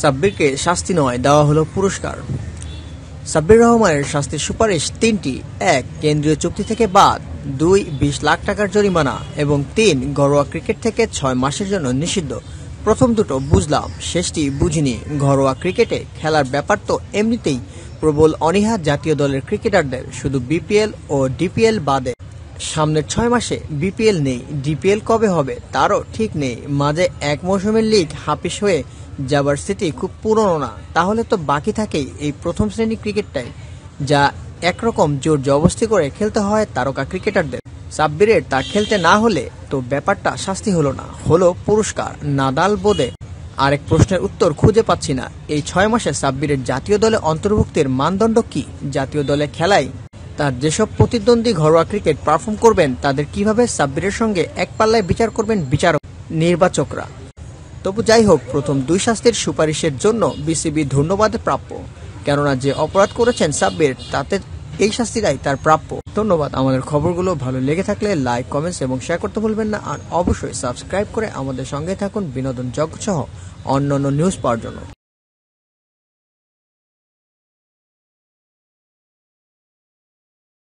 সাব্বিরকে শাস্তি নয় দেওয়া হলো পুরস্কার সাব্বির রহমানের শাস্তির সুপারিশ তিনটি এক কেন্দ্রীয় চুক্তি থেকে বাদ দুই বিশ লাখ টাকার জরিমানা এবং তিন ঘরোয়া ক্রিকেট থেকে ছয় মাসের জন্য নিষিদ্ধ প্রথম দুটো বুঝলাম শেষটি বুঝিনি ঘরোয়া ক্রিকেটে খেলার ব্যাপার তো এমনিতেই প্রবল অনীহা জাতীয় দলের ক্রিকেটারদের শুধু বিপিএল ও ডিপিএল বাদে সামনের ছয় মাসে বিপিএল নেই ডিপিএল কবে হবে তারও ঠিক নেই মাঝে এক মৌসুমের লিগ হাফিস হয়ে যাবার স্মৃতি খুব পুরনো না তাহলে তো বাকি থাকেই এই প্রথম শ্রেণীর ক্রিকেটটাই যা একরকম জোর জবস্তি করে খেলতে হয় তারকা ক্রিকেটারদের সাব্বিরের তা খেলতে না হলে তো ব্যাপারটা শাস্তি হলো না হলো পুরস্কার নাদাল বোধে আরেক প্রশ্নের উত্তর খুঁজে পাচ্ছি না এই ছয় মাসে সাব্বিরের জাতীয় দলে অন্তর্ভুক্তির মানদণ্ড কি জাতীয় দলে খেলায় তার যেসব প্রতিদ্বন্দ্বী ঘরোয়া ক্রিকেট পারফর্ম করবেন তাদের কিভাবে সাব্বিরের সঙ্গে এক পাল্লায় বিচার করবেন বিচারক নির্বাচকরা তবু যাই হোক প্রথম দুই শাস্তির সুপারিশের জন্য বিসিবি ধন্যবাদ প্রাপ্য কেননা যে অপরাধ করেছেন সাব্বির তাতে এই শাস্তিটাই তার প্রাপ্য ধন্যবাদ আমাদের খবরগুলো ভালো লেগে থাকলে লাইক কমেন্টস এবং শেয়ার করতে ভুলবেন না আর অবশ্যই সাবস্ক্রাইব করে আমাদের সঙ্গে থাকুন বিনোদন জগৎ সহ অন্যান্য নিউজ পাওয়ার জন্য